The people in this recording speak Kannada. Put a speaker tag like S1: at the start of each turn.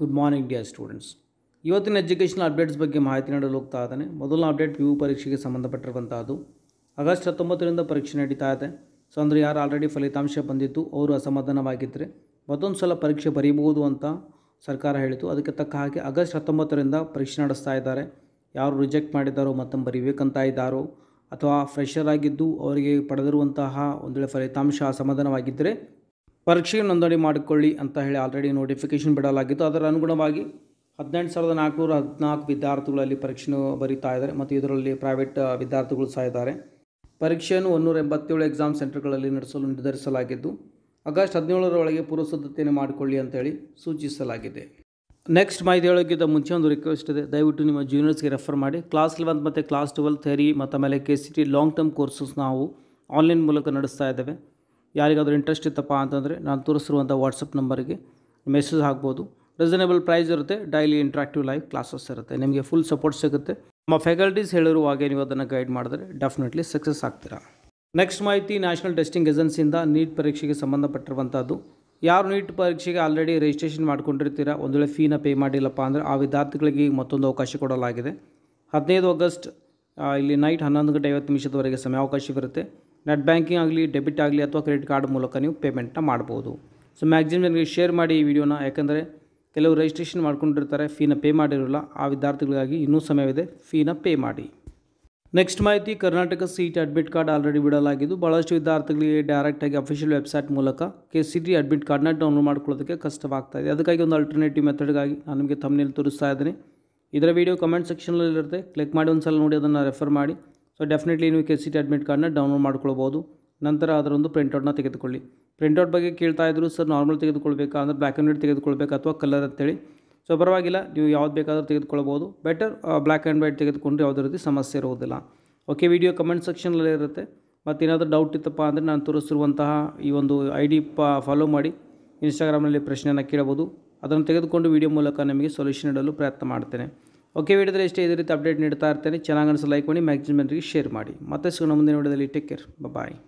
S1: ಗುಡ್ ಮಾರ್ನಿಂಗ್ ಡಿಯರ್ ಸ್ಟೂಡೆಂಟ್ಸ್ ಇವತ್ತಿನ ಎಜುಕೇಷನಲ್ ಅಪ್ಡೇಟ್ಸ್ ಬಗ್ಗೆ ಮಾಹಿತಿ ನೀಡಲು ಹೋಗ್ತಾ ಇದ್ದಾನೆ ಮೊದಲ ಅಪ್ಡೇಟ್ ಪಿ ಯು ಪರೀಕ್ಷೆಗೆ ಸಂಬಂಧಪಟ್ಟಿರುವಂಥದ್ದು ಆಗಸ್ಟ್ ಹತ್ತೊಂಬತ್ತರಿಂದ ಪರೀಕ್ಷೆ ನಡೀತಾ ಇದೆ ಸೊ ಅಂದರೆ ಯಾರು ಆಲ್ರೆಡಿ ಫಲಿತಾಂಶ ಬಂದಿತ್ತು ಅವರು ಅಸಮಾಧಾನವಾಗಿದ್ದರೆ ಮತ್ತೊಂದು ಸಲ ಪರೀಕ್ಷೆ ಬರೀಬಹುದು ಅಂತ ಸರ್ಕಾರ ಹೇಳಿತು ಅದಕ್ಕೆ ತಕ್ಕ ಹಾಗೆ ಆಗಸ್ಟ್ ಹತ್ತೊಂಬತ್ತರಿಂದ ಪರೀಕ್ಷೆ ನಡೆಸ್ತಾ ಇದ್ದಾರೆ ಯಾರು ರಿಜೆಕ್ಟ್ ಮಾಡಿದ್ದಾರೋ ಮತ್ತೊಂದು ಬರೀಬೇಕಂತ ಇದ್ದಾರೋ ಅಥವಾ ಫ್ರೆಷರ್ ಆಗಿದ್ದು ಅವರಿಗೆ ಪಡೆದಿರುವಂತಹ ಒಂದು ಫಲಿತಾಂಶ ಅಸಮಾಧಾನವಾಗಿದ್ದರೆ ಪರೀಕ್ಷೆಗೆ ನೋಂದಣಿ ಮಾಡಿಕೊಳ್ಳಿ ಅಂತ ಹೇಳಿ ಆಲ್ರೆಡಿ ನೋಟಿಫಿಕೇಷನ್ ಬಿಡಲಾಗಿತ್ತು ಅದರ ಅನುಗುಣವಾಗಿ ಹದಿನೆಂಟು ಸಾವಿರದ ನಾಲ್ಕುನೂರ ಹದಿನಾಲ್ಕು ವಿದ್ಯಾರ್ಥಿಗಳಲ್ಲಿ ಪರೀಕ್ಷೆಯನ್ನು ಬರೀತಾ ಇದ್ದಾರೆ ಮತ್ತು ಇದರಲ್ಲಿ ಪ್ರೈವೇಟ್ ವಿದ್ಯಾರ್ಥಿಗಳು ಸಹ ಇದ್ದಾರೆ ಪರೀಕ್ಷೆಯನ್ನು ಒನ್ನೂರ ಎಂಬತ್ತೇಳು ಎಕ್ಸಾಮ್ ಸೆಂಟರ್ಗಳಲ್ಲಿ ನಡೆಸಲು ನಿರ್ಧರಿಸಲಾಗಿದ್ದು ಆಗಸ್ಟ್ ಹದಿನೇಳರೊಳಗೆ ಪೂರ್ವಸಿದ್ಧತೆಯನ್ನು ಮಾಡಿಕೊಳ್ಳಿ ಅಂತೇಳಿ ಸೂಚಿಸಲಾಗಿದೆ ನೆಕ್ಸ್ಟ್ ಮಾಹಿತಿ ಹೇಳೋಕ್ಕಿಂತ ಮುಂಚೆ ಒಂದು ರಿಕ್ವೆಸ್ಟ್ ಇದೆ ದಯವಿಟ್ಟು ನಿಮ್ಮ ಜೂನಿಯರ್ಸ್ಗೆ ರೆಫರ್ ಮಾಡಿ ಕ್ಲಾಸ್ ಲೆವೆಂತ್ ಮತ್ತು ಕ್ಲಾಸ್ ಟ್ವೆಲ್ ಥೆರಿ ಮತ್ತು ಆಮೇಲೆ K C T long term courses ನಾವು ಆನ್ಲೈನ್ ಮೂಲಕ ನಡೆಸ್ತಾ ಇದ್ದೇವೆ ಯಾರಿಗಾದರೂ ಇಂಟ್ರೆಸ್ಟ್ ಇತ್ತಪ್ಪ ಅಂತಂದರೆ ನಾನು ತೋರಿಸಿರುವಂಥ ವಾಟ್ಸಪ್ ನಂಬರ್ಗೆ ಮೆಸೇಜ್ ಹಾಕ್ಬೋದು ರೀಸನೇಬಲ್ ಪ್ರೈಸ್ ಇರುತ್ತೆ ಡೈಲಿ ಇಂಟ್ರಾಕ್ಟಿವ್ ಲೈವ್ ಕ್ಲಾಸಸ್ ಇರುತ್ತೆ ನಿಮಗೆ ಫುಲ್ ಸಪೋರ್ಟ್ ಸಿಗುತ್ತೆ ನಮ್ಮ ಹೇಳಿರುವ ಹಾಗೆ ನೀವು ಅದನ್ನು ಗೈಡ್ ಮಾಡಿದ್ರೆ ಡೆಫಿನೆಟ್ಲಿ ಸಕ್ಸಸ್ ಆಗ್ತೀರಾ ನೆಕ್ಸ್ಟ್ ಮಾಹಿತಿ ನ್ಯಾಷನಲ್ ಟೆಸ್ಟಿಂಗ್ ಏಜೆನ್ಸಿಯಿಂದ ನೀಟ್ ಪರೀಕ್ಷೆಗೆ ಸಂಬಂಧಪಟ್ಟಿರುವಂಥದ್ದು ಯಾರು ನೀಟ್ ಪರೀಕ್ಷೆಗೆ ಆಲ್ರೆಡಿ ರಿಜಿಸ್ಟ್ರೇಷನ್ ಮಾಡ್ಕೊಂಡಿರ್ತೀರಾ ಒಂದು ವೇಳೆ ಫೀನ ಪೇ ಮಾಡಿಲ್ಲಪ್ಪ ಅಂದರೆ ಆ ವಿದ್ಯಾರ್ಥಿಗಳಿಗೆ ಮತ್ತೊಂದು ಅವಕಾಶ ಕೊಡಲಾಗಿದೆ ಹದಿನೈದು ಆಗಸ್ಟ್ ಇಲ್ಲಿ ನೈಟ್ ಹನ್ನೊಂದು ಗಂಟೆ ಐವತ್ತು ನಿಮಿಷದವರೆಗೆ ಸಮಯಾವಕಾಶವಿರುತ್ತೆ ನೆಟ್ ಬ್ಯಾಂಕಿಂಗ್ ಆಗಲಿ ಡೆಬಿಟ್ ಆಗಲಿ ಅಥವಾ ಕ್ರೆಡಿಟ್ ಕಾರ್ಡ್ ಮೂಲಕ ನೀವು ಪೇಮೆಂಟ್ ಮಾಡ್ಬೋದು ಸೊ ಮ್ಯಾಕ್ಸಿಮಮ್ ನನಗೆ ಶೇರ್ ಮಾಡಿ ಈ ವಿಡಿಯೋನ ಯಾಕಂದರೆ ಕೆಲವು ರಿಜಿಸ್ಟ್ರೇಷನ್ ಮಾಡ್ಕೊಂಡಿರ್ತಾರೆ ಫೀನ ಪೇ ಮಾಡಿರೋಲ್ಲ ಆ ವಿದ್ಯಾರ್ಥಿಗಳಿಗಾಗಿ ಇನ್ನೂ ಸಮಯವಿದೆ ಫೀನ ಪೇ ಮಾಡಿ ನೆಕ್ಸ್ಟ್ ಮಾಹಿತಿ Karnataka seat admit card already ಬಿಡಲಾಗಿದ್ದು ಭಾಳಷ್ಟು ವಿದ್ಯಾರ್ಥಿಗಳಿಗೆ ಡೈರೆಕ್ಟಾಗಿ ಅಫಿಷಿಯಲ್ ವೆಬ್ಸೈಟ್ ಮೂಲಕ ಕೆ ಸಿ ಟಿ ಅಡ್ಮಿಟ್ ಕಾರ್ಡ್ನ ಡೌನ್ಲೋಡ್ ಮಾಡ್ಕೊಳ್ಳೋದಕ್ಕೆ ಕಷ್ಟವಾಗ್ತಾಯಿದೆ ಅದಕ್ಕಾಗಿ ಒಂದು ಅಲ್ಟರ್ನೇಟಿವ್ ಮೆಥಡ್ಗಾಗಿ ನಾನು ನಿಮಗೆ ತಮ್ಮನೇಲಿ ತೋರಿಸ್ತಾ ಇದ್ದೀನಿ ಇದರ ವಿಡಿಯೋ ಕಮೆಂಟ್ ಸೆಕ್ಷನಲ್ಲಿರುತ್ತೆ ಕ್ಲಿಕ್ ಮಾಡಿ ಒಂದು ಸಲ ನೋಡಿ ಅದನ್ನು ರೆಫರ್ ಮಾಡಿ ಸೊ ಡೆಫಿನೆಟ್ಲಿ ನೀವು ಕೆ ಸಿ ಟಿ ಅಡ್ಮಿಟ್ ಕಾರ್ಡ್ನ ಡೌನ್ಲೋಡ್ ಮಾಡ್ಕೊಳ್ಬೋದು ನಂತರ ಅದರೊಂದು ಪ್ರಿಂಟೌಟ್ನ ತೆಗೆದುಕೊಳ್ಳಿ ಪ್ರಿಂಟೌಟ್ ಬಗ್ಗೆ ಕೇಳ್ತಾ ಇದ್ರು ಸರ್ ನಾರ್ಮಲ್ ತೆಗೆದುಕೊಳ್ಬೇಕಾ ಅಂದರೆ ಬ್ಲ್ಯಾಕ್ ಆ್ಯಂಡ್ ವೈಟ್ ತೆಗೆದುಕೊಳ್ಬೇಕು ಅಥವಾ ಕಲರ್ ಅಂತೇಳಿ ಸೊ ಪರವಾಗಿಲ್ಲ ನೀವು ಯಾವ್ದು ಬೇಕಾದರೂ ತೆಗೆದುಕೊಳ್ಬೋದು ಬೆಟರ್ ಬ್ಲ್ಯಾಕ್ ಆ್ಯಂಡ್ ವೈಟ್ ತೆಗೆದುಕೊಂಡ್ರೆ ಯಾವುದೇ ರೀತಿ ಸಮಸ್ಯೆ ಇರೋದಿಲ್ಲ ಓಕೆ ವಿಡಿಯೋ ಕಮೆಂಟ್ ಸೆಕ್ಷನಲ್ಲೇ ಇರುತ್ತೆ ಮತ್ತೇನಾದರೂ ಡೌಟ್ ಇತ್ತಪ್ಪ ಅಂದರೆ ನಾನು ತೋರಿಸಿರುವಂತಹ ಈ ಒಂದು ಐ ಡಿ ಫಾಲೋ ಮಾಡಿ ಇನ್ಸ್ಟಾಗ್ರಾಮ್ನಲ್ಲಿ ಪ್ರಶ್ನೆಯನ್ನು ಕೇಳಬಹುದು ಅದನ್ನು ತೆಗೆದುಕೊಂಡು ವಿಡಿಯೋ ಮೂಲಕ ನಿಮಗೆ ಸೊಲ್ಯೂಷನ್ ಇಡಲು ಪ್ರಯತ್ನ ಮಾಡ್ತೇನೆ ಓಕೆ ವಿಡಿಯೋದಲ್ಲಿ ಎಷ್ಟೇ ಇದೇ ರೀತಿ ಅಪ್ಡೇಟ್ ನೀಡ್ತಾ ಇರ್ತೇನೆ ಚೆನ್ನಾಗಿ ಅನಿಸೋ ಲೈಕ್ ಮಾಡಿ ಮ್ಯಾಕ್ಸಿಮಮ್ ಜನರಿಗೆ ಶೇರ್ ಮಾಡಿ ಮತ್ತಷ್ಟು ಮುಂದಿನ ವೀಡಿಯೋದಲ್ಲಿ ಟೇಕ್ ಕೇರ್ ಬಾಯ್